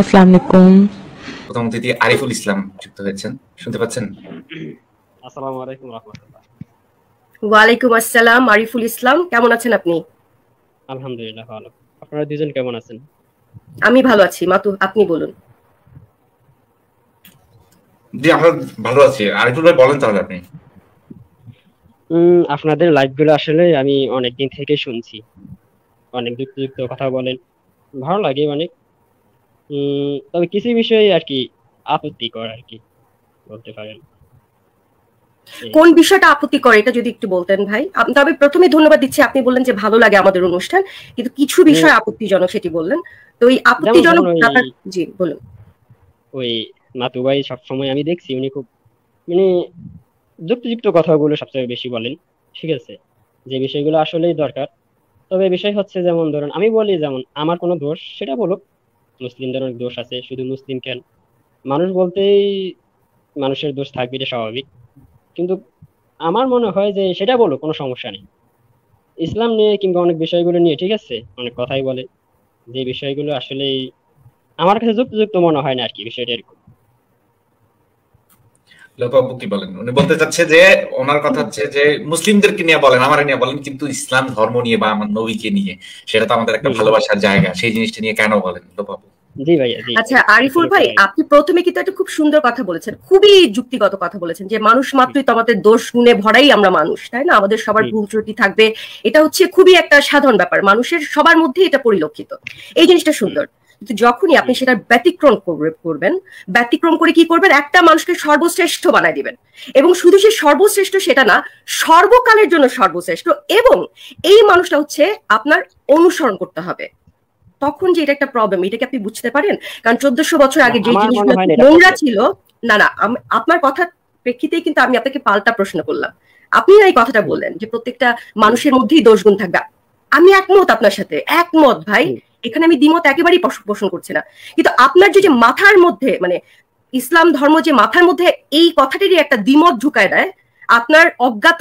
আসসালামু আলাইকুম প্রথম অতিথি আরিফুল ইসলাম যুক্ত হয়েছেন শুনতে পাচ্ছেন আসসালামু আলাইকুম রাহমাতুল্লাহ ওয়ালাইকুম আসসালাম আরিফুল ইসলাম কেমন আছেন আপনি আলহামদুলিল্লাহ ভালো আপনারা দুজন কেমন আছেন আমি ভালো আছি মাতু আপনি বলুন জি আমরা ভালো আছি আরিফুল ভাই বলেন তাহলে আপনি আপনাদের লাইভগুলো আসলে আমি অনেকদিন থেকে শুনছি অনেক যুক্ত যুক্ত কথা বলেন ভালো লাগে অনেক তবে কিছু বিষয়ে আর কি করে আর কি বলতে পারেন কোন বিষয়টা আপত্তি করে এটা যদি একটু বলতেন ভাই তবে প্রথমে ধন্যবাদ দিচ্ছি আপনি বললেন যে ভালো লাগে আমাদের অনুষ্ঠান কিন্তু কিছু হ্যাঁ। বিষয় আপত্তিজনক সেটি বললেন তো এই আপত্তিজনক জি বলুন ওই নাতু ভাই সবসময় আমি দেখছি উনি খুব মানে যুক্তিযুক্ত কথাগুলো সবচেয়ে বেশি বলেন ঠিক আছে যে বিষয়গুলো আসলেই দরকার তবে বিষয় হচ্ছে যেমন ধরুন আমি বলি যেমন আমার কোনো দোষ সেটা বলুক মুসলিমদের অনেক দোষ আছে শুধু মুসলিম কেন মানুষ বলতেই মানুষের দোষ থাকবে এটা স্বাভাবিক কিন্তু আমার মনে হয় যে সেটা বলো কোনো সমস্যা নেই ইসলাম নিয়ে কিংবা অনেক বিষয়গুলো নিয়ে ঠিক আছে অনেক কথাই বলে যে বিষয়গুলো আসলে আমার কাছে যুক্তযুক্ত মনে হয় না আর কি বিষয়টা এরকম লোকাবু কি বলেন উনি বলতে চাচ্ছে যে ওনার কথা হচ্ছে যে মুসলিমদেরকে নিয়ে বলেন আমার নিয়ে বলেন কিন্তু ইসলাম ধর্ম নিয়ে বা আমার নবীকে নিয়ে সেটা তো আমাদের একটা ভালোবাসার জায়গা সেই জিনিসটা নিয়ে কেন বলেন লোপাবু আচ্ছা আরিফুল ভাই আপনি প্রথমে কিন্তু একটা খুব সুন্দর কথা বলেছেন খুবই যুক্তিগত কথা বলেছেন যে মানুষ মাত্রই তোমাদের দোষ গুণে ভরাই আমরা মানুষ তাই না আমাদের সবার ভুল ত্রুটি থাকবে এটা হচ্ছে খুবই একটা সাধারণ ব্যাপার মানুষের সবার মধ্যে এটা পরিলক্ষিত এই জিনিসটা সুন্দর কিন্তু যখনই আপনি সেটা ব্যতিক্রম করবেন ব্যতিক্রম করে কি করবেন একটা মানুষকে সর্বশ্রেষ্ঠ বানায় দিবেন এবং শুধু সে সর্বশ্রেষ্ঠ সেটা না সর্বকালের জন্য সর্বশ্রেষ্ঠ এবং এই মানুষটা হচ্ছে আপনার অনুসরণ করতে হবে তখন যে এটা একটা প্রবলেম এটাকে আপনি বুঝতে পারেন কারণ চোদ্দশো বছর আগে যে জিনিসগুলো নোংরা ছিল না না আপনার কথার প্রেক্ষিতেই কিন্তু আমি আপনাকে পাল্টা প্রশ্ন করলাম আপনি এই কথাটা বললেন যে প্রত্যেকটা মানুষের মধ্যেই দোষগুণ থাকবে আমি একমত আপনার সাথে একমত ভাই এখানে আমি দ্বিমত একেবারেই পোষণ করছি না কিন্তু আপনার যে মাথার মধ্যে মানে ইসলাম ধর্ম যে মাথার মধ্যে এই কথাটারই একটা দ্বিমত ঢুকায় দেয় আপনার অজ্ঞাত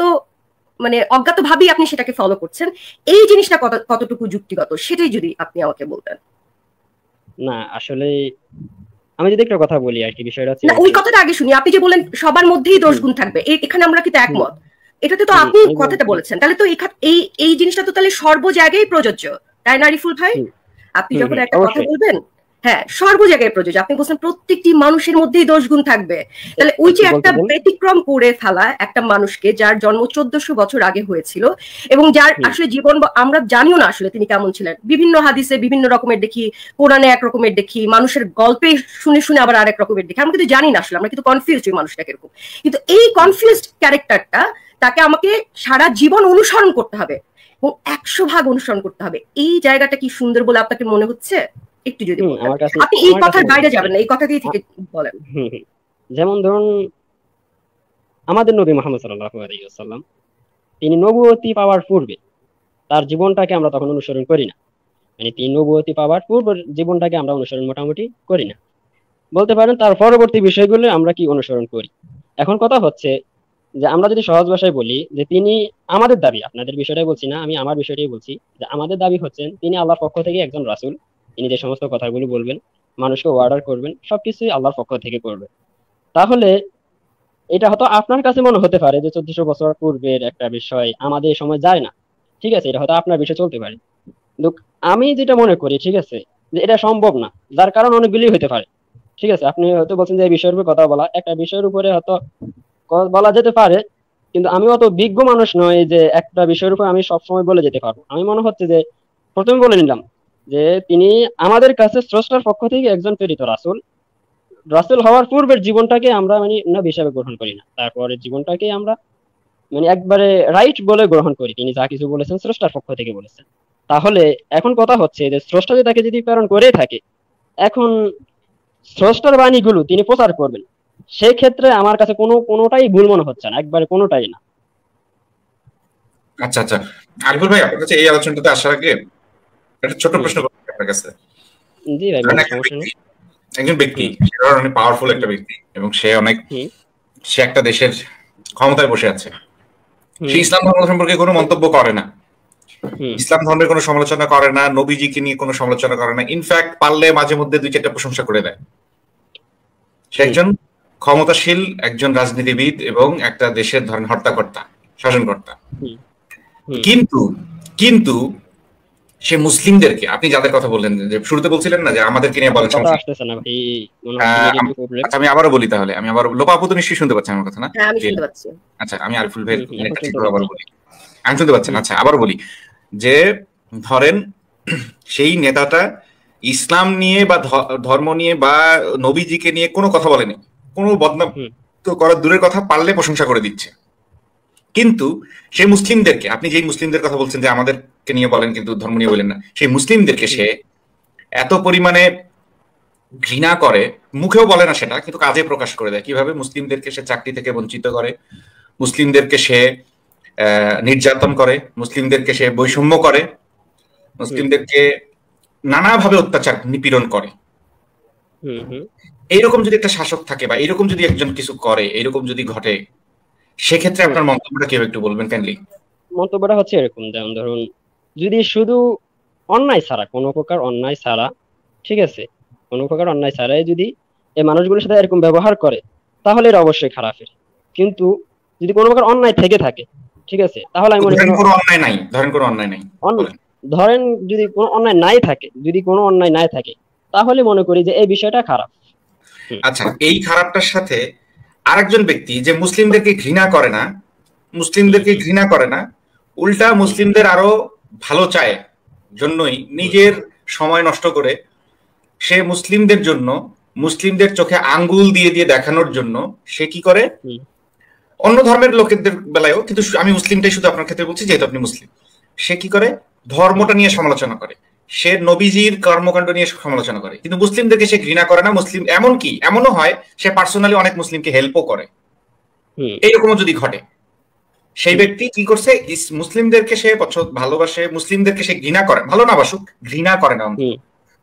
মানে অজ্ঞাতভাবেই আপনি সেটাকে ফলো করছেন এই জিনিসটা কতটুকু যুক্তিগত সেটাই যদি আপনি আমাকে বলতেন না আসলে আমি যদি একটা কথা বলি আর কি বিষয়টা না ওই কথাটা আগে শুনি আপনি যে বলেন সবার মধ্যেই দোষ গুণ থাকবে এখানে আমরা কিন্তু একমত এটাতে তো আপনি কথাটা বলেছেন তাহলে তো এই এই জিনিসটা তো তাহলে সর্ব জায়গায় প্রযোজ্য তাই ফুল ভাই আপনি যখন একটা কথা বলবেন হ্যাঁ সর্ব জায়গায় প্রযোজ্য আপনি বলছেন প্রত্যেকটি মানুষের মধ্যেই দোষ গুণ থাকবে তাহলে ওই যে একটা ব্যতিক্রম করে ফেলা একটা মানুষকে যার জন্ম চোদ্দশো বছর আগে হয়েছিল এবং যার আসলে জীবন আমরা জানিও না আসলে তিনি কেমন ছিলেন বিভিন্ন হাদিসে বিভিন্ন রকমের দেখি কোরআনে এক রকমের দেখি মানুষের গল্পে শুনে শুনে আবার আরেক রকমের দেখি আমরা কিন্তু জানি না আসলে আমরা কিন্তু কনফিউজ ওই মানুষটা এরকম কিন্তু এই কনফিউজ ক্যারেক্টারটা তাকে আমাকে সারা জীবন অনুসরণ করতে হবে এবং একশো ভাগ অনুসরণ করতে হবে এই জায়গাটা কি সুন্দর বলে আপনাকে মনে হচ্ছে একটু যদি আপনি এই কথার বাইরে যাবেন না এই কথা দিয়ে থেকে বলেন যেমন ধরুন আমাদের নবী মোহাম্মদ সাল্লাল্লাহু আলাইহি ওয়াসাল্লাম তিনি নবুয়তি পাওয়ার পূর্বে তার জীবনটাকে আমরা তখন অনুসরণ করি না মানে তিনি নবুয়তি পাওয়ার পূর্ব জীবনটাকে আমরা অনুসরণ মোটামুটি করি না বলতে পারেন তার পরবর্তী বিষয়গুলো আমরা কি অনুসরণ করি এখন কথা হচ্ছে যে আমরা যদি সহজ ভাষায় বলি যে তিনি আমাদের দাবি আপনাদের বিষয়টাই বলছি না আমি আমার বিষয়টাই বলছি যে আমাদের দাবি হচ্ছেন তিনি আল্লাহর পক্ষ থেকে একজন রাসুল তিনি যে সমস্ত কথাগুলো বলবেন মানুষকে অর্ডার করবেন সবকিছুই আল্লাহর পক্ষ থেকে করবে তাহলে এটা হয়তো আপনার কাছে মনে হতে পারে যে চোদ্দশো বছর পূর্বের একটা বিষয় আমাদের সময় যায় না ঠিক আছে এটা হয়তো আপনার বিষয় চলতে পারে আমি যেটা মনে করি ঠিক আছে যে এটা সম্ভব না যার কারণ অনেকগুলি হতে পারে ঠিক আছে আপনি হয়তো বলছেন যে এই বিষয়ের উপরে কথা বলা একটা বিষয়ের উপরে হয়তো বলা যেতে পারে কিন্তু আমি অত বিজ্ঞ মানুষ নয় যে একটা বিষয়ের উপর আমি সবসময় বলে যেতে পারবো আমি মনে হচ্ছে যে প্রথমে বলে নিলাম যে তিনি আমাদের কাছে স্রষ্টার পক্ষ থেকে একজন প্রেরিত রাসুল রাসুল হওয়ার পূর্বের জীবনটাকে আমরা মানে নবী হিসাবে গ্রহণ করি না তারপরে জীবনটাকে আমরা মানে একবারে রাইট বলে গ্রহণ করি তিনি যা কিছু বলেছেন স্রষ্টার পক্ষ থেকে বলেছেন তাহলে এখন কথা হচ্ছে যে স্রষ্টা যদি তাকে যদি প্রেরণ করে থাকে এখন স্রষ্টার বাণীগুলো তিনি প্রচার করবেন সেই ক্ষেত্রে আমার কাছে কোনো কোনোটাই ভুল মনে হচ্ছে না একবারে কোনোটাই না আচ্ছা আচ্ছা আরিফুল ভাই আপনার কাছে এই আলোচনাটাতে আসার আগে একটা ছোট প্রশ্ন আপনার কাছে মানে একজন ব্যক্তি অনেক পাওয়ারফুল একটা ব্যক্তি এবং সে অনেক সে একটা দেশের ক্ষমতায় বসে আছে সে ইসলাম ধর্ম সম্পর্কে কোনো মন্তব্য করে না ইসলাম ধর্মের কোনো সমালোচনা করে না নবীজিকে নিয়ে কোনো সমালোচনা করে না ইনফ্যাক্ট পারলে মাঝে মধ্যে দুই চারটা প্রশংসা করে দেয় সে একজন ক্ষমতাশীল একজন রাজনীতিবিদ এবং একটা দেশের ধরেন হর্তাকর্তা শাসনকর্তা কিন্তু কিন্তু সে মুসলিমদেরকে আপনি যাদের কথা বললেন যে শুরুতে বলছিলেন না যে আমাদেরকে নিয়ে বলেন হ্যাঁ, আচ্ছা আমি আবারও বলি তাহলে আমি আবার লোপা আপু তো নিশ্চয়ই শুনতে পাচ্ছি আমার কথা না হ্যাঁ, আচ্ছা আমি আরিফুল ভাই বলি আমি শুনতে পাচ্ছেন আচ্ছা আবারও বলি যে ধরেন সেই নেতাটা ইসলাম নিয়ে বা ধর্ম নিয়ে বা নবীজিকে নিয়ে কোনো কথা বলেনি কোনো বদনাম তো করার দূরের কথা পারলে প্রশংসা করে দিচ্ছে কিন্তু সেই মুসলিমদেরকে আপনি যেই মুসলিমদের কথা বলছেন যে আমাদেরকে নিয়ে বলেন কিন্তু ধর্ম নিয়ে বলেন না সেই মুসলিমদেরকে সে এত পরিমাণে ঘৃণা করে মুখেও বলে না সেটা কিন্তু কাজে প্রকাশ করে দেয় কিভাবে মুসলিমদেরকে সে চাকরি থেকে বঞ্চিত করে মুসলিমদেরকে সে নির্যাতন করে মুসলিমদেরকে সে বৈষম্য করে মুসলিমদেরকে নানাভাবে অত্যাচার নিপীড়ন করে এইরকম যদি একটা শাসক থাকে বা এরকম যদি একজন কিছু করে এরকম যদি ঘটে সেক্ষেত্রে আপনার মন্তব্যটা কেউ একটু বলবেন কাইন্ডলি মন্তব্যটা হচ্ছে এরকম যেমন ধরুন যদি শুধু অন্যায় ছাড়া কোনো প্রকার অন্যায় ছাড়া ঠিক আছে কোনো প্রকার অন্যায় ছাড়াই যদি এই মানুষগুলোর সাথে এরকম ব্যবহার করে তাহলে এটা অবশ্যই খারাপের কিন্তু যদি কোনো প্রকার অন্যায় থেকে থাকে ঠিক আছে তাহলে আমি মনে করি অন্যায় নাই ধরেন কোনো অন্যায় নাই ধরেন যদি কোনো অন্যায় নাই থাকে যদি কোনো অন্যায় নাই থাকে তাহলে মনে করি যে এই বিষয়টা খারাপ আচ্ছা এই খারাপটার সাথে আরেকজন ব্যক্তি যে মুসলিমদেরকে ঘৃণা করে না মুসলিমদেরকে ঘৃণা করে না উল্টা মুসলিমদের আরো ভালো চায় জন্যই নিজের সময় নষ্ট করে সে মুসলিমদের জন্য মুসলিমদের চোখে আঙ্গুল দিয়ে দিয়ে দেখানোর জন্য সে কি করে অন্য ধর্মের লোকেদের বেলায়ও কিন্তু আমি মুসলিমটাই শুধু আপনার ক্ষেত্রে বলছি যেহেতু আপনি মুসলিম সে কি করে ধর্মটা নিয়ে সমালোচনা করে সে নবীজির কর্মকাণ্ড নিয়ে সমালোচনা করে কিন্তু মুসলিমদেরকে সে ঘৃণা করে না মুসলিম এমন কি এমনও হয় সে পার্সোনালি অনেক মুসলিমকে হেল্পও করে এইরকমও যদি ঘটে সেই ব্যক্তি কি করছে মুসলিমদেরকে সে ভালোবাসে মুসলিমদেরকে সে ঘৃণা করে ভালো না বাসুক ঘৃণা করে না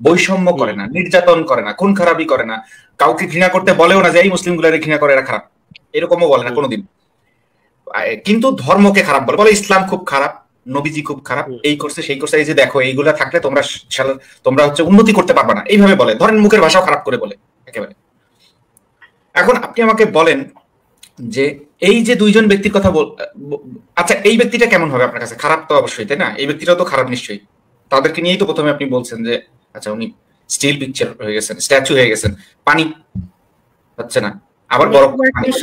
বৈষম্য করে না নির্যাতন করে না খুন খারাপই করে না কাউকে ঘৃণা করতে বলেও না যে এই মুসলিম গুলো ঘৃণা করে এরা খারাপ এরকমও বলে না কোনোদিন কিন্তু ধর্মকে খারাপ বলে বলে ইসলাম খুব খারাপ নবীজি খুব খারাপ এই করছে সেই করছে এই যে দেখো এইগুলা থাকলে তোমরা তোমরা হচ্ছে উন্নতি করতে পারবা না এইভাবে বলে ধরেন মুখের ভাষাও খারাপ করে বলে একেবারে এখন আপনি আমাকে বলেন যে এই যে দুইজন ব্যক্তির কথা বল আচ্ছা এই ব্যক্তিটা কেমন হবে আপনার কাছে খারাপ তো অবশ্যই তাই না এই ব্যক্তিটাও তো খারাপ নিশ্চয়ই তাদেরকে নিয়েই তো প্রথমে আপনি বলছেন যে আচ্ছা উনি স্টিল পিকচার হয়ে গেছেন স্ট্যাচু হয়ে গেছেন পানি হচ্ছে না আবার বরফ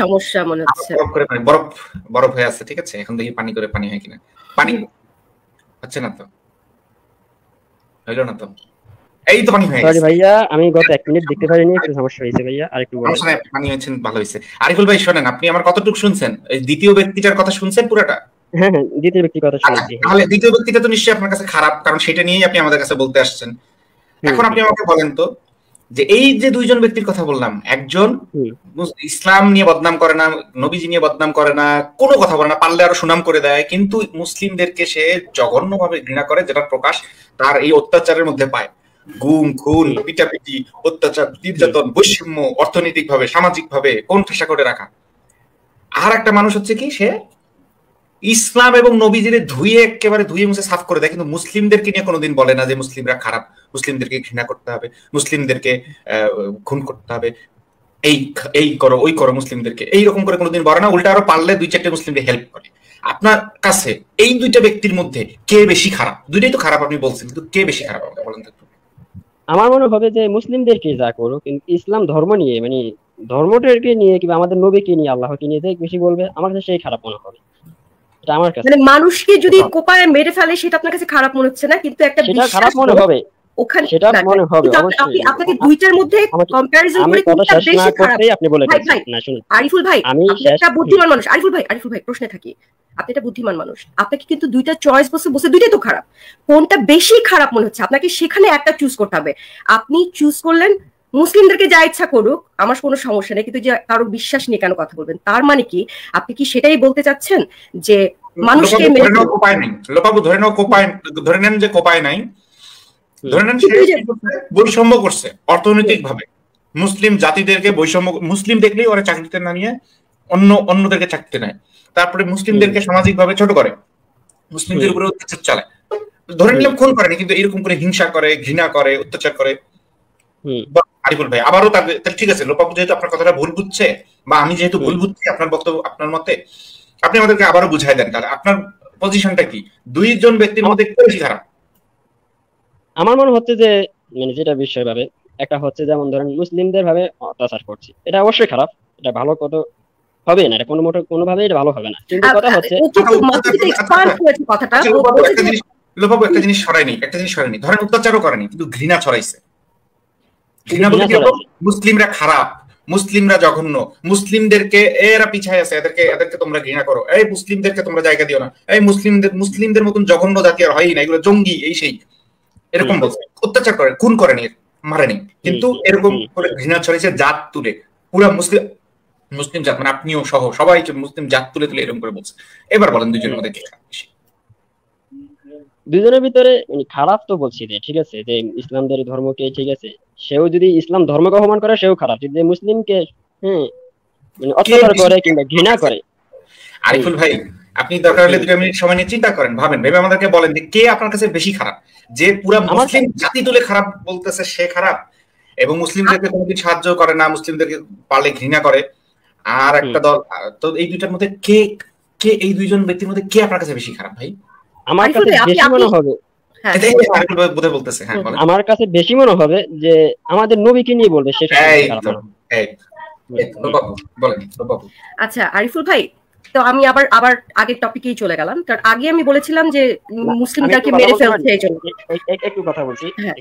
সমস্যা মনে হচ্ছে বরফ করে পানি বরফ বরফ হয়ে আছে ঠিক আছে এখন দেখি পানি করে পানি হয় কিনা পানি হচ্ছে না তো না তো এই তো পানি হয়ে ভাইয়া আমি গত 1 মিনিট দেখতে পারিনি একটু সমস্যা হয়েছে ভাইয়া আরেকটু বলুন পানি হয়েছে ভালো হয়েছে আরিফুল ভাই শুনেন আপনি আমার কতটুকু শুনছেন এই দ্বিতীয় ব্যক্তিটার কথা শুনছেন পুরোটা হ্যাঁ হ্যাঁ দ্বিতীয় ব্যক্তির কথা আচ্ছা, শুনছি তাহলে দ্বিতীয় ব্যক্তিটা তো নিশ্চয়ই আপনার কাছে খারাপ কারণ সেটা নিয়েই আপনি আমাদের কাছে বলতে আসছেন এখন আপনি আমাকে বলেন তো যে এই যে দুইজন ব্যক্তির কথা বললাম একজন ইসলাম নিয়ে বদনাম করে না নবীজি নিয়ে বদনাম করে না কোনো কথা বলে না পারলে আরো সুনাম করে দেয় কিন্তু মুসলিমদেরকে সে জঘন্য ভাবে ঘৃণা করে যেটার প্রকাশ তার এই অত্যাচারের মধ্যে পায় গুম খুন পিটাপিটি অত্যাচার নির্যাতন বৈষম্য অর্থনৈতিক ভাবে সামাজিক ভাবে কোন ফেসা করে রাখা আর একটা মানুষ হচ্ছে কি সে ইসলাম এবং নবীজির ধুয়ে একেবারে ধুয়ে মুছে সাফ করে দেয় কিন্তু মুসলিমদেরকে নিয়ে কোনোদিন বলে না যে মুসলিমরা খারাপ মুসলিমদেরকে ঘৃণা করতে হবে মুসলিমদেরকে খুন করতে হবে এই এই করো ওই করো মুসলিমদেরকে এইরকম করে কোনোদিন বলে না উল্টা আরো পারলে দুই চারটে মুসলিমকে হেল্প করে আপনার কাছে এই দুইটা ব্যক্তির মধ্যে কে বেশি খারাপ দুইটাই তো খারাপ আপনি বলছেন কিন্তু কে বেশি খারাপ আমাকে বলেন তো আমার মনে হবে যে মুসলিমদেরকে যা করো কিন্তু ইসলাম ধর্ম নিয়ে মানে ধর্মটাকে নিয়ে কিংবা আমাদের নবীকে নিয়ে আল্লাহকে নিয়ে যে বেশি বলবে আমার কাছে সেই খারাপ মনে হবে এটা আমার কাছে মানে মানুষকে যদি কোপায় মেরে ফেলে সেটা আপনার কাছে খারাপ মনে হচ্ছে না কিন্তু একটা সেটা খারাপ মনে হবে ওখানে সেটা মনে হবে অবশ্যই আপনাকে দুইটার মধ্যে করে কোনটা আপনি বলে আরিফুল ভাই আমি একটা বুদ্ধিমান মানুষ আরিফুল ভাই আরিফুল ভাই প্রশ্নে থাকি আপনি একটা বুদ্ধিমান মানুষ আপনাকে কিন্তু দুইটা চয়েস বসে বসে দুইটাই তো খারাপ কোনটা বেশি খারাপ মনে হচ্ছে আপনাকে সেখানে একটা চুজ করতে হবে আপনি চুজ করলেন মুসলিমদেরকে যা ইচ্ছা করুক আমার কোনো সমস্যা নেই কিন্তু যে কারো বিশ্বাস নিয়ে কেন কথা বলবেন তার মানে কি আপনি কি সেটাই বলতে চাচ্ছেন যে মানুষকে উপায় নেই লোকাবু ধরে নাও কোপায় ধরে নেন যে কোপায় নাই ধরে নেন বৈষম্য করছে অর্থনৈতিক ভাবে মুসলিম জাতিদেরকে বৈষম্য মুসলিম দেখলেই ওরা চাকরিতে না নিয়ে অন্য অন্যদেরকে চাকরিতে নেয় তারপরে মুসলিমদেরকে সামাজিক ভাবে ছোট করে মুসলিমদের উপরে অত্যাচার চালায় ধরে নিলাম খুন করেনি কিন্তু এরকম করে হিংসা করে ঘৃণা করে অত্যাচার করে আরিফুল ভাই আবারও তাকে তাহলে ঠিক আছে লোপাপু যেহেতু আপনার কথাটা ভুল বুঝছে বা আমি যেহেতু ভুল বুঝছি আপনার বক্তব্য আপনার মতে আপনি আমাদেরকে আবারও বুঝাই দেন তাহলে আপনার পজিশনটা কি দুইজন ব্যক্তির মধ্যে কি বেশি খারাপ আমার মনে হচ্ছে যে মানে যেটা বিষয় ভাবে একটা হচ্ছে যেমন ধরেন মুসলিমদের ভাবে অত্যাচার করছি এটা অবশ্যই খারাপ এটা ভালো কত হবে না এটা কোনো মোটর কোনো ভাবে এটা ভালো হবে না কিন্তু কথা হচ্ছে আচ্ছা, আচ্ছা, আচ্ছা। লোপাপু একটা জিনিস লোপাপু একটা জিনিস সরাইনি একটা জিনিস সরায়নি ধরেন অত্যাচারও করেনি কিন্তু ঘৃণা ছড়াইছে মুসলিমরা খারাপ মুসলিমরা জঘন্য মুসলিমদেরকে এরা পিছায় আছে এদেরকে এদেরকে তোমরা ঘৃণা করো এই মুসলিমদেরকে তোমরা জায়গা দিও না এই মুসলিমদের মুসলিমদের মতন জঘন্য জাতি আর হয়ই না এগুলো জঙ্গি এই সেই এরকম বলছে অত্যাচার করে খুন করে নি মারেনি কিন্তু এরকম করে ঘৃণা ছড়িয়েছে জাত তুলে পুরো মুসলিম মুসলিম জাত মানে আপনিও সহ সবাই মুসলিম জাত তুলে তুলে এরকম করে বলছে এবার বলেন দুজনের মধ্যে কে বেশি দুজনের ভিতরে খারাপ তো বলছি যে ঠিক আছে যে ইসলামদের ধর্মকে ঠিক আছে সেও যদি ইসলাম ধর্মকে অপমান করে সেও খারাপ যদি মুসলিমকে হ্যাঁ মানে অত্যাচার করে কিংবা ঘৃণা করে আরিফুল ভাই আপনি দরকার হলে দুটো মিনিট সময় নিয়ে চিন্তা করেন ভাবেন ভেবে আমাদেরকে বলেন যে কে আপনার কাছে বেশি খারাপ যে পুরো মুসলিম জাতি তুলে খারাপ বলতেছে সে খারাপ এবং মুসলিমদেরকে কিছু সাহায্য করে না মুসলিমদেরকে পালে ঘৃণা করে আর একটা দল তো এই দুইটার মধ্যে কে কে এই দুইজন ব্যক্তির মধ্যে কে আপনার কাছে বেশি খারাপ ভাই আমার কাছে বেশি মনে হবে হ্যাঁ। হ্যাঁ, আমার কাছে বেশি মনে হবে যে আমাদের নবীকে নিয়ে বলবে সে আচ্ছা আরিফুল ভাই তো আমি আবার আবার আগের টপিকেই চলে গেলাম কারণ আগে আমি বলেছিলাম যে মুসলিম মুসলিমটাকে মেরে ফেলছে এই জন্য একটু কথা বলছি হ্যাঁ,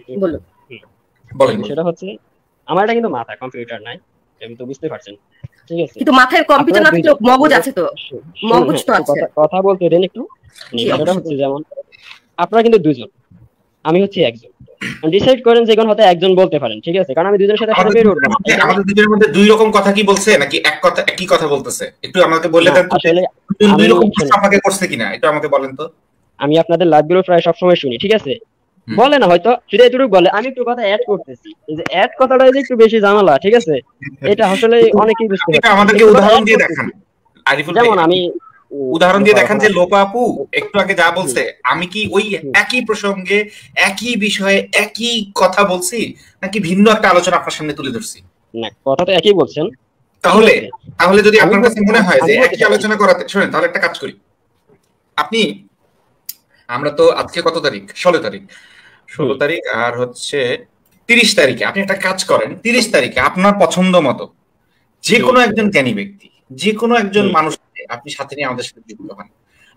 বলুন সেটা হচ্ছে আমার এটা কিন্তু মাথা কম্পিউটার নাই আমি তো বুঝতে পারছেন কিন্তু মাথায় কম্পিউটার না থাকলেও মগজ আছে তো মগজ তো আছে কথা বলতে দেন একটু হচ্ছে যেমন আপনারা কিন্তু দুজন আমি হচ্ছে একজন ডিসাইড মানে করেন যে একজন বলতে পারেন ঠিক আছে কারণ আমি দুজনের সাথে কথা বের আমাদের দুজনের মধ্যে দুই রকম কথা কি বলছে নাকি এক কথা একই কথা বলতেছে একটু আমাকে বললে দেন আসলে দুই রকম কথা করছে কিনা আমাকে বলেন তো আমি আপনাদের লাইভগুলো প্রায় সবসময় শুনি ঠিক আছে বলে না হয়তো যদি এতটুকু বলে আমি একটু কথা অ্যাড করতেছি এই যে অ্যাড কথাটা যে একটু বেশি জানালা ঠিক আছে এটা আসলে অনেকেই বুঝতে পারে এটা আমাদেরকে উদাহরণ দিয়ে দেখান আরিফুল যেমন আমি উদাহরণ দিয়ে দেখান যে লোপা আপু একটু আগে যা বলছে আমি কি ওই একই প্রসঙ্গে একই বিষয়ে একই কথা বলছি নাকি ভিন্ন একটা আলোচনা আপনার সামনে তুলে ধরছি না কথাটা একই বলছেন তাহলে তাহলে যদি আপনার কাছে মনে হয় যে একই আলোচনা করাতে শুনেন তাহলে একটা কাজ করি আপনি আমরা তো আজকে কত তারিখ ষোলো তারিখ ষোলো তারিখ আর হচ্ছে তিরিশ তারিখে আপনি একটা কাজ করেন তিরিশ তারিখে আপনার পছন্দ মতো যে কোনো একজন জ্ঞানী ব্যক্তি যে কোনো একজন মানুষ আপনি সাথে নিয়ে আমাদের সাথে যুক্ত হন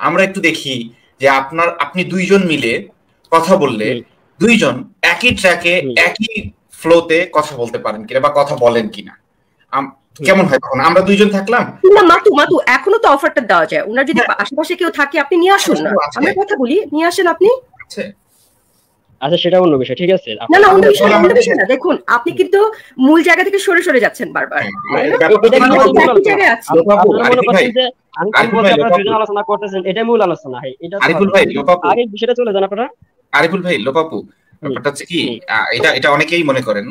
আমরা একটু দেখি যে আপনার আপনি দুইজন মিলে কথা বললে দুইজন একই ট্র্যাকে একই ফ্লোতে কথা বলতে পারেন কিনা বা কথা বলেন কিনা কেমন হয় তখন আমরা দুইজন থাকলাম না মাতু মাতু এখনো তো অফারটা দেওয়া যায় ওনার যদি হ্যাঁ। আশেপাশে কেউ থাকে আপনি নিয়ে আসুন না আচ্ছা, আমি আচ্ছা। কথা বলি নিয়ে আসেন আপনি আচ্ছা।, আচ্ছা সেটা অন্য বিষয় ঠিক আছে না না অন্য বিষয় অন্য বিষয় না দেখুন আপনি কিন্তু মূল জায়গা থেকে সরে সরে যাচ্ছেন বারবার হ্যাঁ, মানে হ্যাঁ? আলোচনা করতেছেন এটা মূল আলোচনা আরেক বিষয়টা চলে যান আপনারা আরিফুল ভাই লোপাপু ব্যাপারটা হচ্ছে কি এটা এটা অনেকেই মনে করেন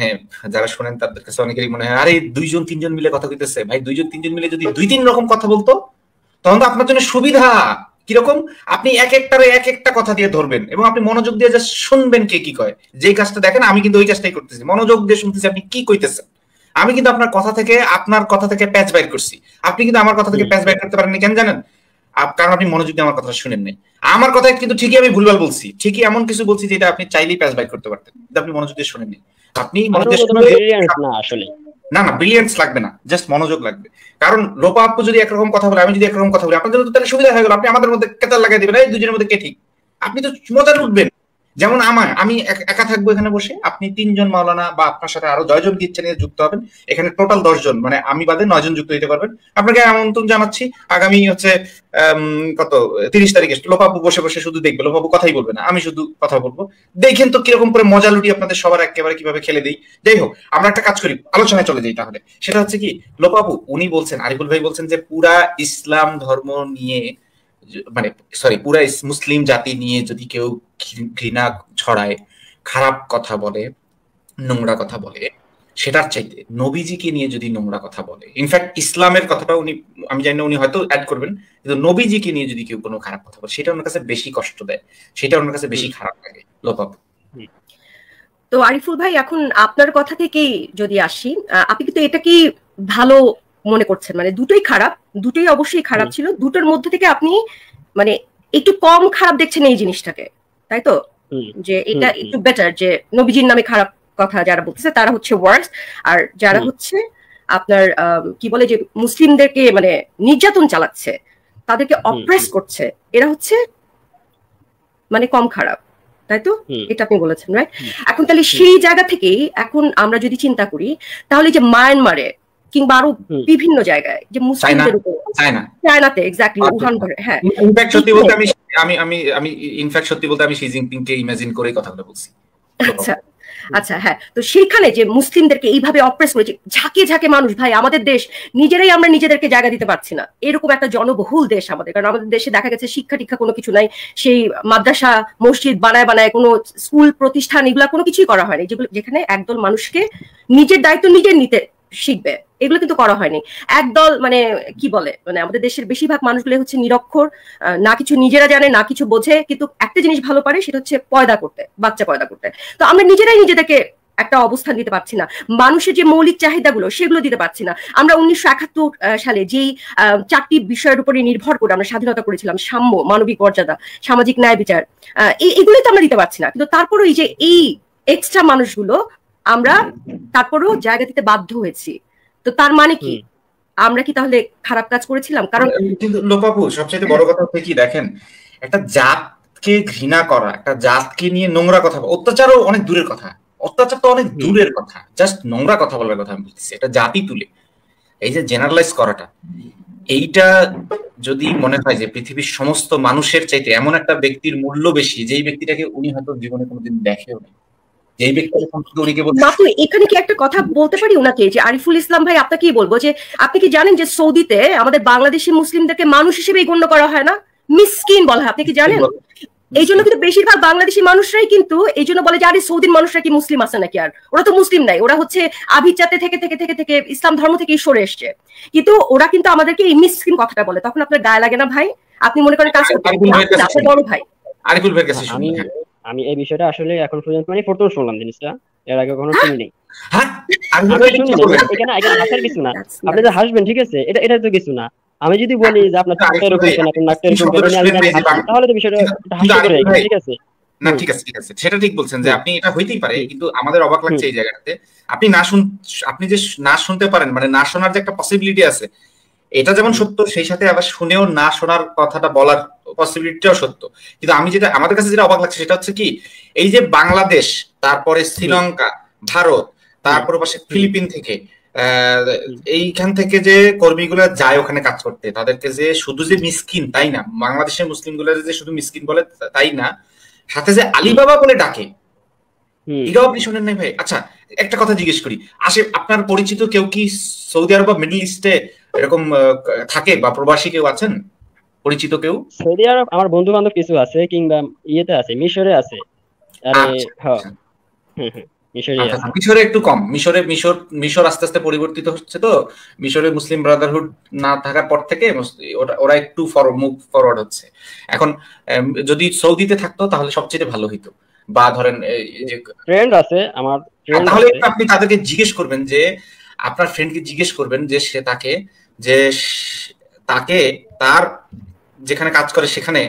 হ্যাঁ, যারা শোনেন তাদের কাছে অনেকেরই মনে হয় আরে দুইজন তিনজন মিলে কথা কইতেছে ভাই দুইজন তিনজন মিলে যদি দুই তিন রকম কথা বলতো তখন তো আপনার জন্য সুবিধা কিরকম আপনি এক একটারে এক একটা কথা দিয়ে ধরবেন এবং আপনি মনোযোগ দিয়ে যা শুনবেন কে কি কয় যে কাজটা দেখেন আমি কিন্তু ওই কাজটাই করতেছি মনোযোগ দিয়ে শুনতেছি আপনি কি কইতেছেন আমি কিন্তু আপনার কথা থেকে আপনার কথা থেকে প্যাচ বাইর করছি আপনি কিন্তু আমার কথা থেকে প্যাচ বাইর করতে পারেন কেন জানেন কারণ আপনি মনোযোগ দিয়ে আমার কথা শুনেন নাই আমার কথা কিন্তু ঠিকই আমি ভুলভাল বলছি ঠিকই এমন কিছু বলছি যেটা আপনি চাইলেই প্যাস বাই করতে পারতেন কিন্তু আপনি মনোযোগ দিয়ে শুনেন আপনি না আসলে না না ব্রিলিয়েন্স লাগবে না জাস্ট মনোযোগ লাগবে কারণ লোপা আপু যদি একরকম কথা বলে আমি যদি একরকম কথা বলি আপনাদের তো তাহলে সুবিধা হয়ে গেল আপনি আমাদের মধ্যে কেতাল লাগাই দিবেন এই দুজনের মধ্যে কে ঠিক আপনি তো মজা উঠবেন যেমন আমার আমি একা থাকবো এখানে বসে আপনি তিনজন মাওলানা বা আপনার সাথে আরো দশজন ইচ্ছা নিয়ে যুক্ত হবেন এখানে টোটাল দশজন মানে আমি বাদে নয়জন যুক্ত দিতে পারবেন আপনাকে আমন্ত্রণ জানাচ্ছি আগামী হচ্ছে কত তিরিশ তারিখে লোপাবু বসে বসে শুধু দেখবে লোপাবু কথাই বলবে না আমি শুধু কথা বলবো দেখেন তো কিরকম করে মজা লুটি আপনাদের সবার একেবারে কিভাবে খেলে দিই যাই হোক আমরা একটা কাজ করি আলোচনায় চলে যাই তাহলে সেটা হচ্ছে কি লোপাবু উনি বলছেন আরিফুল ভাই বলছেন যে পুরা ইসলাম ধর্ম নিয়ে মানে সরি পুরা মুসলিম জাতি নিয়ে যদি কেউ ঘৃণা ছড়ায় খারাপ কথা বলে নোংরা কথা বলে সেটার চাইতে নবীজিকে নিয়ে যদি নোংরা কথা বলে ইনফ্যাক্ট ইসলামের কথাটা উনি আমি জানি না উনি হয়তো অ্যাড করবেন কিন্তু নবীজিকে নিয়ে যদি কেউ কোনো খারাপ কথা বলে সেটা ওনার কাছে বেশি কষ্ট দেয় সেটা ওনার কাছে বেশি খারাপ লাগে লোপাব তো আরিফুল ভাই এখন আপনার কথা থেকেই যদি আসি আপনি কিন্তু এটা কি ভালো মনে করছেন মানে দুটোই খারাপ দুটোই অবশ্যই খারাপ ছিল দুটোর মধ্যে থেকে আপনি মানে একটু কম খারাপ দেখছেন এই জিনিসটাকে তাই তো যে এটা একটু বেটার যে নবীজির নামে খারাপ কথা যারা বলতেছে তারা হচ্ছে ওয়ার্স আর যারা হচ্ছে আপনার কি বলে যে মুসলিমদেরকে মানে নির্যাতন চালাচ্ছে তাদেরকে অপ্রেস করছে এরা হচ্ছে মানে কম খারাপ তাই তো এটা আপনি বলেছেন রাইট এখন তাহলে সেই জায়গা থেকেই এখন আমরা যদি চিন্তা করি তাহলে যে মায়ানমারে কিংবা আরো বিভিন্ন জায়গায় যে মুসলিমদের উপর চায়না চায়নাতে এক্স্যাক্টলি আচ্ছা, উহান করে আচ্ছা। হ্যাঁ ইনফ্যাক্ট সত্যি বলতে আমি আমি আমি আমি ইনফ্যাক্ট সত্যি বলতে আমি শি জিনপিং ইমাজিন করে কথাগুলো বলছি আচ্ছা আচ্ছা হ্যাঁ তো সেইখানে যে মুসলিমদেরকে এইভাবে অপ্রেস করেছে ঝাঁকে ঝাঁকে মানুষ ভাই আমাদের দেশ নিজেরাই আমরা নিজেদেরকে জায়গা দিতে পারছি না এরকম একটা জনবহুল দেশ আমাদের কারণ আমাদের দেশে দেখা গেছে শিক্ষা টিক্ষা কোনো কিছু নাই সেই মাদ্রাসা মসজিদ বানায় বানায় কোনো স্কুল প্রতিষ্ঠান এগুলা কোনো কিছুই করা হয়নি যেগুলো যেখানে একদল মানুষকে নিজের দায়িত্ব নিজের নিতে শিখবে এগুলো কিন্তু করা হয়নি একদল মানে কি বলে মানে আমাদের দেশের বেশিরভাগ মানুষগুলো হচ্ছে নিরক্ষর না কিছু নিজেরা জানে না কিছু বোঝে কিন্তু একটা জিনিস ভালো পারে সেটা হচ্ছে পয়দা করতে বাচ্চা পয়দা করতে তো আমরা নিজেরাই নিজেদেরকে একটা অবস্থান দিতে পারছি না মানুষের যে মৌলিক চাহিদাগুলো সেগুলো দিতে পারছি না আমরা উনিশশো একাত্তর সালে যেই চারটি বিষয়ের উপরে নির্ভর করে আমরা স্বাধীনতা করেছিলাম সাম্য মানবিক মর্যাদা সামাজিক ন্যায় বিচার এগুলোই তো আমরা দিতে পারছি না কিন্তু তারপরে এই যে এই এক্সট্রা মানুষগুলো আমরা তারপরেও জায়গা দিতে বাধ্য হয়েছি তো তার মানে কি আমরা কি তাহলে খারাপ কাজ করেছিলাম কারণ কিন্তু লোপাপু সবচেয়ে বড় কথা হচ্ছে কি দেখেন একটা জাতকে ঘৃণা করা একটা জাতকে নিয়ে নোংরা কথা অত্যাচারও অনেক দূরের কথা অত্যাচার তো অনেক দূরের কথা জাস্ট নোংরা কথা বলার কথা আমি বলতেছি একটা জাতি তুলে এই যে জেনারেলাইজ করাটা এইটা যদি মনে হয় যে পৃথিবীর সমস্ত মানুষের চাইতে এমন একটা ব্যক্তির মূল্য বেশি যেই ব্যক্তিটাকে উনি হয়তো জীবনে কোনোদিন দেখেও নাই এই ব্যক্তির এখানে কি একটা কথা বলতে পারি উনাকে যে আরিফুল ইসলাম ভাই আপনাকেই বলবো যে আপনি কি জানেন যে সৌদিতে আমাদের বাংলাদেশি মুসলিমদেরকে মানুষ হিসেবে গণ্য করা হয় না মিসকিন বলা হয় আপনি কি জানেন এই জন্য কিন্তু বেশিরভাগ বাংলাদেশি মানুষরাই কিন্তু এই জন্য বলে যে আরে সৌদির মানুষরা কি মুসলিম আছে নাকি আর ওরা তো মুসলিম নাই ওরা হচ্ছে আভিজাতে থেকে থেকে থেকে থেকে ইসলাম ধর্ম থেকে সরে এসছে কিন্তু ওরা কিন্তু আমাদেরকে এই মিসকিন কথাটা বলে তখন আপনার গায়ে লাগে না ভাই আপনি মনে করেন কাজ করতে বড় ভাই আরিফুল ভাইয়ের কাছে আমি এই বিষয়টা আসলে এখন পর্যন্ত মানে প্রথম শুনলাম জিনিসটা এর আগে কখনো হ্যাঁ? শুনি হ্যাঁ? নাই এখানে এখানে হাসার হ্যাঁ, কিছু না আপনি যে হাসবেন ঠিক আছে এটা এটা তো কিছু না আমি যদি বলি যে আপনার নাকটা এরকম কেন আপনার নাকটা এরকম কেন তাহলে তো বিষয়টা হাস্যকর ঠিক আছে না ঠিক আছে ঠিক আছে সেটা ঠিক বলছেন যে আপনি এটা হইতেই পারে কিন্তু আমাদের অবাক লাগছে এই জায়গাটাতে আপনি না শুন আপনি যে না শুনতে পারেন মানে না শোনার যে একটা পসিবিলিটি আছে এটা যেমন সত্য সেই সাথে আবার শুনেও না শোনার কথাটা বলার পসিবিলিটিটাও সত্য কিন্তু আমি যেটা আমাদের কাছে যেটা অবাক লাগছে সেটা হচ্ছে কি এই যে বাংলাদেশ তারপরে শ্রীলঙ্কা ভারত তারপরে পাশে ফিলিপিন থেকে এইখান থেকে যে কর্মীগুলা যায় ওখানে কাজ করতে তাদেরকে যে শুধু যে মিসকিন তাই না বাংলাদেশের মুসলিমগুলা যে শুধু মিসকিন বলে তাই না সাথে যে আলিবাবা বলে ডাকে এটাও আপনি শোনেন নাই ভাই আচ্ছা একটা কথা জিজ্ঞেস করি আসে আপনার পরিচিত কেউ কি সৌদি আরব বা মিডল ইস্টে এরকম থাকে বা প্রবাসী কেউ আছেন পরিচিত কেউ সৌদি আরব আমার বন্ধু বান্ধব কিছু আছে কিংবা ইয়েতে আছে মিশরে আছে আচ্ছা, আচ্ছা। আচ্ছা, মিশরে একটু কম মিশরে মিশর মিশর আস্তে আস্তে পরিবর্তিত হচ্ছে তো মিশরে মুসলিম ব্রাদারহুড না থাকার পর থেকে ওরা একটু মুভ ফরওয়ার্ড হচ্ছে এখন যদি সৌদিতে থাকতো তাহলে সবচেয়ে ভালো হইতো বা ধরেন ফ্রেন্ড আছে আমার তাহলে আপনি তাদেরকে জিজ্ঞেস করবেন যে আপনার ফ্রেন্ডকে জিজ্ঞেস করবেন যে সে তাকে যে তাকে তার যেখানে কাজ করে সেখানে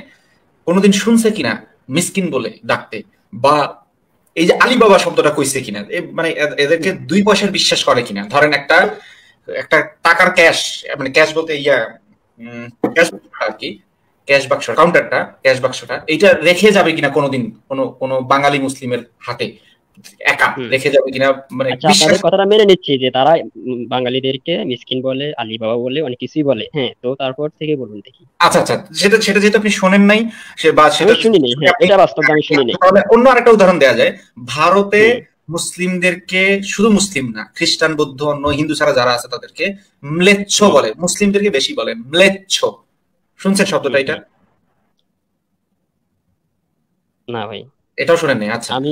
কোনোদিন শুনছে কিনা মিসকিন বলে ডাকতে বা এই যে আলিবাবা শব্দটা কইছে কিনা মানে এদেরকে দুই পয়সার বিশ্বাস করে কিনা ধরেন একটা একটা টাকার ক্যাশ মানে ক্যাশ বলতে ইয়া ক্যাশ আর কি ক্যাশ বাক্স কাউন্টারটা ক্যাশ বাক্সটা এইটা রেখে যাবে কিনা কোনোদিন কোনো কোনো বাঙালি মুসলিমের হাতে একা রেখে যাবে কিনা মানে আচ্ছা, কথাটা মেনে নিচ্ছি যে তারা বাঙালিদেরকে মিসকিন বলে আলী বাবা বলে অনেক কিছুই বলে হ্যাঁ তো তারপর থেকে বলুন দেখি আচ্ছা আচ্ছা সেটা সেটা আপনি নাই সে বা সেটা শুনি নাই হ্যাঁ, এটা বাস্তব আমি শুনি নাই তাহলে অন্য আরেকটা উদাহরণ যায় ভারতে মুসলিমদেরকে শুধু মুসলিম না খ্রিস্টান বৌদ্ধ অন্য হিন্দু ছাড়া যারা আছে তাদেরকে ম্লেচ্ছ বলে মুসলিমদেরকে বেশি বলে ম্লেচ্ছ শুনছেন শব্দটা এটা না ভাই এটাও শুনেন নাই আচ্ছা আমি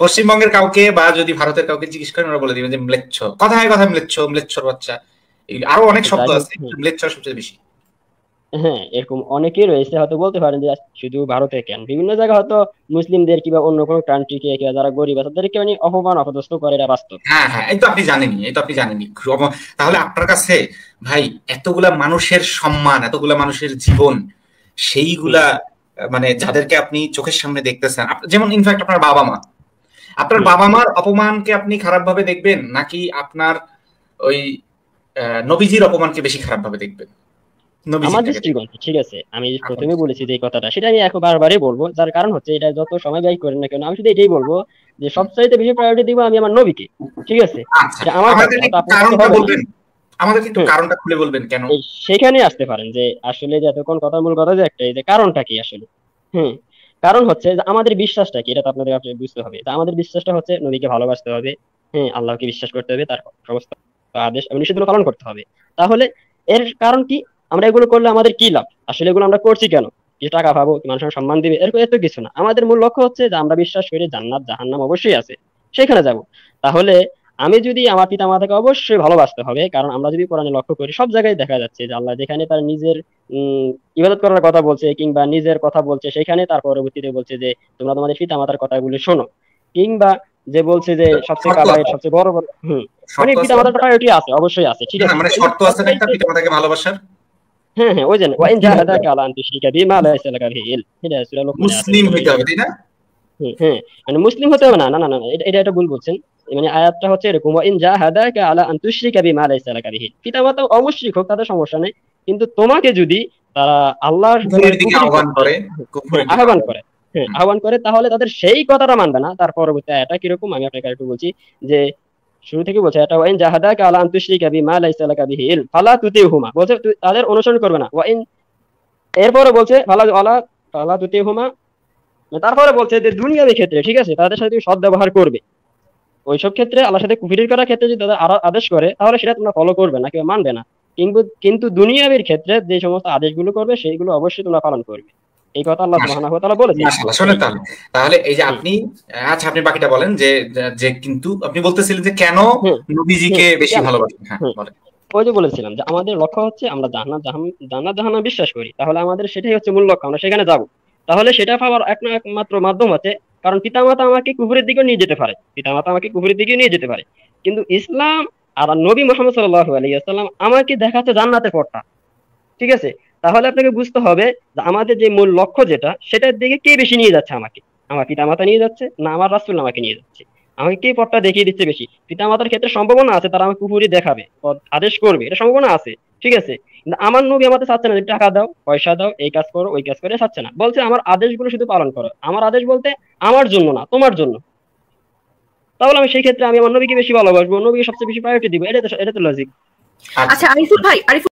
পশ্চিমবঙ্গের কাউকে বা যদি ভারতের কাউকে জিজ্ঞেস করেন ওরা বলে দিবেন যে ম্লেচ্ছ কথায় কথায় ম্লেচ্ছ ম্লেচ্ছর বাচ্চা আরো অনেক হ্যাঁ, শব্দ আছে ম্লেচ্ছ সবচেয়ে বেশি হ্যাঁ এরকম অনেকেই রয়েছে হয়তো বলতে পারেন যে শুধু ভারতে কেন বিভিন্ন জায়গায় হয়তো মুসলিমদের কিংবা অন্য কোনো কান্ট্রিকে কিংবা যারা গরিব আছে তাদেরকে মানে অপমান অপদস্থ করে এরা বাস্তব হ্যাঁ হ্যাঁ এই তো আপনি জানেনি এই তো আপনি জানেনি তাহলে আপনার কাছে ভাই এতগুলা মানুষের সম্মান এতগুলা মানুষের জীবন সেইগুলা মানে যাদেরকে আপনি চোখের সামনে দেখতেছেন যেমন ইনফ্যাক্ট আপনার বাবা মা আপনার বাবা মার অপমানকে আপনি খারাপ ভাবে দেখবেন নাকি আপনার ওই নবীজির অপমানকে বেশি খারাপভাবে দেখবেন আমার দৃষ্টিকোণ ঠিক আছে আমি আচ্ছা, প্রথমে আচ্ছা। বলেছি যে কথাটা সেটা আমি এখন বারবারই বলবো যার কারণ হচ্ছে এটা যত সময় ব্যয় করেন না কেন আমি শুধু এটাই বলবো যে সবচাইতে বেশি প্রায়োরিটি দিব আমি আমার নবীকে ঠিক আছে আচ্ছা, আমার কারণটা বলবেন কেন সেখানে আসতে পারেন যে আসলে যে এতক্ষণ কথা মূল কথা যে একটাই যে কারণটা কি আসলে হম কারণ হচ্ছে যে আমাদের বিশ্বাসটা কি এটা তো আপনাদের আপনি বুঝতে হবে তা আমাদের বিশ্বাসটা হচ্ছে নবীকে ভালোবাসতে হবে হ্যাঁ আল্লাহকে বিশ্বাস করতে হবে তার সমস্ত আদেশ এবং নিষেধগুলো পালন করতে হবে তাহলে এর কারণ কি আমরা এগুলো করলে আমাদের কি লাভ আসলে এগুলো আমরা করছি কেন কিছু টাকা পাবো মানুষের সম্মান দিবে এরকম এত কিছু না আমাদের মূল লক্ষ্য হচ্ছে যে আমরা বিশ্বাস করি জান্নাত জাহান্নাম অবশ্যই আছে সেখানে যাব তাহলে আমি যদি আমার পিতা মাতাকে অবশ্যই ভালোবাসতে হবে কারণ আমরা যদি কোরআনে লক্ষ্য করি সব জায়গায় দেখা যাচ্ছে যে আল্লাহ যেখানে তার নিজের উম ইবাদত করার কথা বলছে কিংবা নিজের কথা বলছে সেখানে তার পরবর্তীতে বলছে যে তোমরা তোমাদের পিতা মাতার কথাগুলো শোনো কিংবা যে বলছে যে সবচেয়ে কালাই সবচেয়ে বড় বড় হুম মানে পিতা মাতার প্রায়োরিটি আছে অবশ্যই আছে ঠিক আছে হ্যাঁ, মানে শর্ত আছে না পিতা মাতাকে ভালোবাসার হ্যাঁ হ্যাঁ ওই যে ইন জাহাদাকা আলা আনতু শিকা বিমা লা লাকা বিহি ইল এটা সূরা লোক মুসলিম হতে হবে তাই না হ্যাঁ মানে মুসলিম হতে হবে না না না না এটা এটা ভুল বলছেন মানে আয়াতটা হচ্ছে এরকম ইন যা হাদাকা আলা আন তুশরিকা বিমা লাইসা লাকা বিহি পিতামাতা অমুশরিক হোক তাদের সমস্যা নেই কিন্তু তোমাকে যদি তারা আল্লাহর হ্যাঁ, হ্যাঁ, আহ্বান করে হ্যাঁ, আহ্বান করে তাহলে তাদের সেই কথাটা মানবে না তার পরবর্তী এটা কিরকম আমি আপনাকে একটু বলছি যে শুরু থেকে বলছে এটা ওয়াইন জাহাদাকা আলা আন তুশরিকা বিমা লাইসা লাকা বিহি ইল ফালা তুতিহুমা বলছে তাদের অনুসরণ করবে না ওয়াইন এরপরে বলছে ফালা আলা ফালা হুমা তারপরে বলছে যে দুনিয়ার ক্ষেত্রে ঠিক আছে তাদের সাথে তুমি সদ্ব্যবহার করবে ওইসব ক্ষেত্রে আল্লাহর সাথে কুফিরির করার ক্ষেত্রে যদি তারা আদেশ করে তাহলে সেটা তোমরা ফলো করবে না কেউ মানবে না কিন্তু কিন্তু দুনিয়াবীর ক্ষেত্রে যে সমস্ত আদেশগুলো করবে সেইগুলো অবশ্যই তোমরা পালন করবে এই কথা আল্লাহ আচ্ছা। সুবহানাহু ওয়া তাআলা বলেছেন তাহলে তাহলে এই যে আপনি আচ্ছা আপনি বাকিটা বলেন যে যে কিন্তু আপনি বলতেছিলেন যে কেন নবীজিকে বেশি ভালোবাসেন হ্যাঁ বলেন ওই যে বলেছিলাম যে আমাদের লক্ষ্য হচ্ছে আমরা জাহান্নাম জাহান্নাম জাহান্নাম বিশ্বাস করি তাহলে আমাদের সেটাই হচ্ছে মূল লক্ষ্য আমরা সেখানে যাব তাহলে সেটা পাওয়ার একমাত্র মাধ্যম আছে কারণ পিতামাতা আমাকে কুহুরের দিকেও নিয়ে যেতে পারে পিতামাতা আমাকে কুহুরের দিকেও নিয়ে যেতে পারে কিন্তু ইসলাম আর নবী মোহাম্মদ সাল্লাহ আলিয়াল্লাম আমাকে দেখাচ্ছে জান্নাতে পড়টা ঠিক আছে তাহলে আপনাকে বুঝতে হবে যে আমাদের যে মূল লক্ষ্য যেটা সেটার দিকে কে বেশি নিয়ে যাচ্ছে আমাকে আমার পিতামাতা নিয়ে যাচ্ছে না আমার রাসুল আমাকে নিয়ে যাচ্ছে আমাকে পথটা দেখিয়ে দিচ্ছে বেশি পিতামাতার ক্ষেত্রে সম্ভাবনা আছে তারা আমাকে পুকুরি দেখাবে আদেশ করবে এটা সম্ভাবনা আছে ঠিক আছে কিন্তু আমার নবী আমাকে চাচ্ছে না টাকা দাও পয়সা দাও এই কাজ করো ওই কাজ করে চাচ্ছে না বলছে আমার আদেশগুলো শুধু পালন করো আমার আদেশ বলতে আমার জন্য না তোমার জন্য তাহলে আমি সেই ক্ষেত্রে আমি আমার নবীকে বেশি ভালোবাসবো নবীকে সবচেয়ে বেশি প্রায়োরিটি দিব এটা তো এটা তো লজিক আচ্ছা আরিফুল ভাই আরিফুল